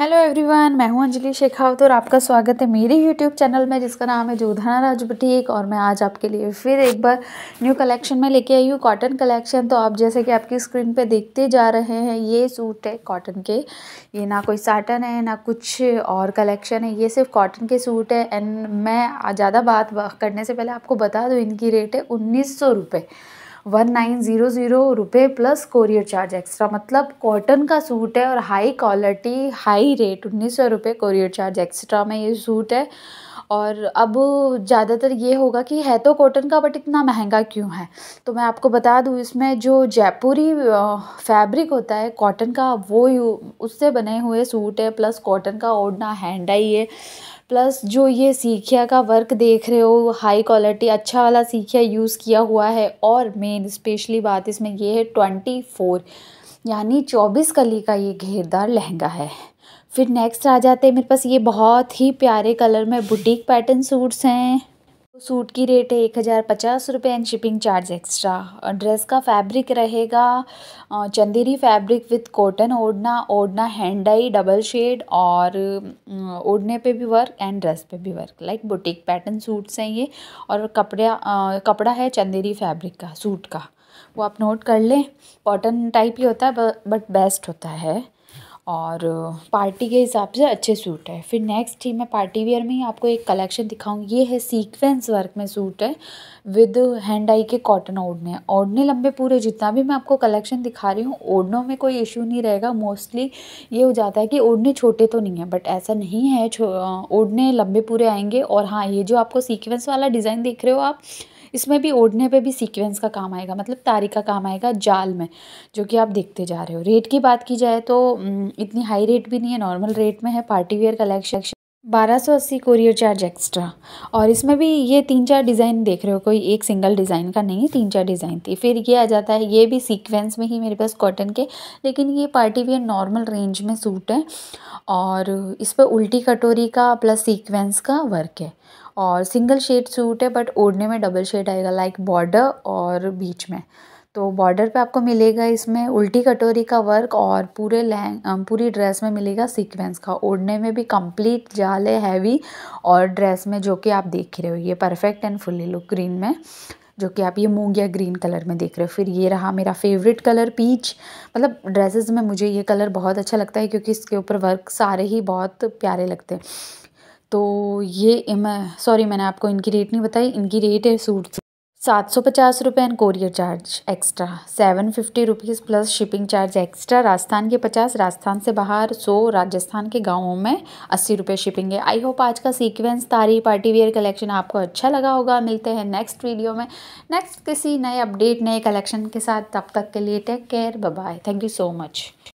hello everyone मैं हूं अंजलि शेखावत और आपका स्वागत है मेरे यूट्यूब चैनल में जिसका नाम है जोधाना राज बुटीक और मैं आज आपके लिए फिर एक बार न्यू कलेक्शन में लेके आई हूँ कॉटन कलेक्शन तो आप जैसे कि आपकी स्क्रीन पे देखते जा रहे हैं ये सूट है कॉटन के ये ना कोई साटन है ना कुछ और कलेक्शन है ये सिर्फ कॉटन के सूट है एंड मैं ज़्यादा बात करने से पहले आपको बता दूँ इनकी रेट है उन्नीस सौ रुपये वन नाइन ज़ीरो ज़ीरो रुपये प्लस कोरियर चार्ज एक्स्ट्रा मतलब कॉटन का सूट है और हाई क्वालिटी हाई रेट उन्नीस सौ रुपये कोरियर चार्ज एक्स्ट्रा में ये सूट है और अब ज़्यादातर ये होगा कि है तो कॉटन का बट इतना महंगा क्यों है तो मैं आपको बता दूँ इसमें जो जयपुरी फैब्रिक होता है कॉटन का वो उससे बने हुए सूट है प्लस कॉटन का ओढ़ना हैंडाई है प्लस जो ये सीखिया का वर्क देख रहे हो हाई क्वालिटी अच्छा वाला सीखिया यूज़ किया हुआ है और मेन स्पेशली बात इसमें ये है ट्वेंटी फोर यानी चौबीस कली का ये घेरदार लहंगा है फिर नेक्स्ट आ जाते हैं मेरे पास ये बहुत ही प्यारे कलर में बुटीक पैटर्न सूट्स हैं तो सूट की रेट है एक हज़ार पचास रुपये and shipping charge extra dress का फैब्रिक रहेगा चंदेरी फैब्रिक विथ कॉटन ओढ़ना ओढ़ना हैंडाई डबल शेड और ओढ़ने पे भी वर्क एंड ड्रेस पे भी work like boutique pattern suits हैं ये और कपड़े कपड़ा है चंदेरी फैब्रिक का सूट का वो आप नोट कर लें कॉटन टाइप ही होता है बट बेस्ट होता है और पार्टी के हिसाब से अच्छे सूट है फिर नेक्स्ट ही मैं पार्टी वियर में ही आपको एक कलेक्शन दिखाऊंगी ये है सीक्वेंस वर्क में सूट है विद हैंड आई के कॉटन ओढ़ने ओढ़ने लंबे पूरे जितना भी मैं आपको कलेक्शन दिखा रही हूँ ओढ़नों में कोई इशू नहीं रहेगा मोस्टली ये हो जाता है कि ओढ़ने छोटे तो नहीं है बट ऐसा नहीं है ओढ़ने लंबे पूरे आएंगे और हाँ ये जो आपको सीक्वेंस वाला डिज़ाइन देख रहे हो आप इसमें भी ओढ़ने पे भी सीक्वेंस का काम आएगा मतलब तारी का काम आएगा जाल में जो कि आप देखते जा रहे हो रेट की बात की जाए तो इतनी हाई रेट भी नहीं है नॉर्मल रेट में है पार्टी वेयर कलेक्शन बारह सौ अस्सी कोरियर चार्ज एक्स्ट्रा और इसमें भी ये तीन चार डिज़ाइन देख रहे हो कोई एक सिंगल डिज़ाइन का नहीं तीन चार डिज़ाइन थी फिर ये आ जाता है ये भी सीक्वेंस में ही मेरे पास कॉटन के लेकिन ये पार्टी वेयर नॉर्मल रेंज में सूट है और इस पर उल्टी कटोरी का प्लस सीक्वेंस का वर्क है और सिंगल शेड सूट है बट ओढ़ने में डबल शेड आएगा लाइक बॉर्डर और बीच में तो बॉर्डर पे आपको मिलेगा इसमें उल्टी कटोरी का वर्क और पूरे लहंग पूरी ड्रेस में मिलेगा सीक्वेंस का ओढ़ने में भी कंप्लीट जाल है हैवी और ड्रेस में जो कि आप देख रहे हो ये perfect and fully look green में जो कि आप ये मूंग या ग्रीन कलर में देख रहे हो फिर ये रहा मेरा फेवरेट कलर पीच मतलब ड्रेसेस में मुझे ये कलर बहुत अच्छा लगता है क्योंकि इसके ऊपर वर्क सारे ही बहुत प्यारे लगते हैं तो ये मैं सॉरी मैंने आपको इनकी रेट नहीं बताई इनकी रेट है सूट सात सौ पचास रुपये and courier charge extra seven fifty rupees plus shipping charge extra Rajasthan के पचास राजस्थान से बाहर सौ राजस्थान के गाँवों में अस्सी रुपये शिपिंग है आई होप आज का सीक्वेंस तारी पार्टी वेयर कलेक्शन आपको अच्छा लगा होगा मिलते हैं नेक्स्ट वीडियो में नेक्स्ट किसी नए अपडेट नए कलेक्शन के साथ तब तक के लिए take care bye thank you so much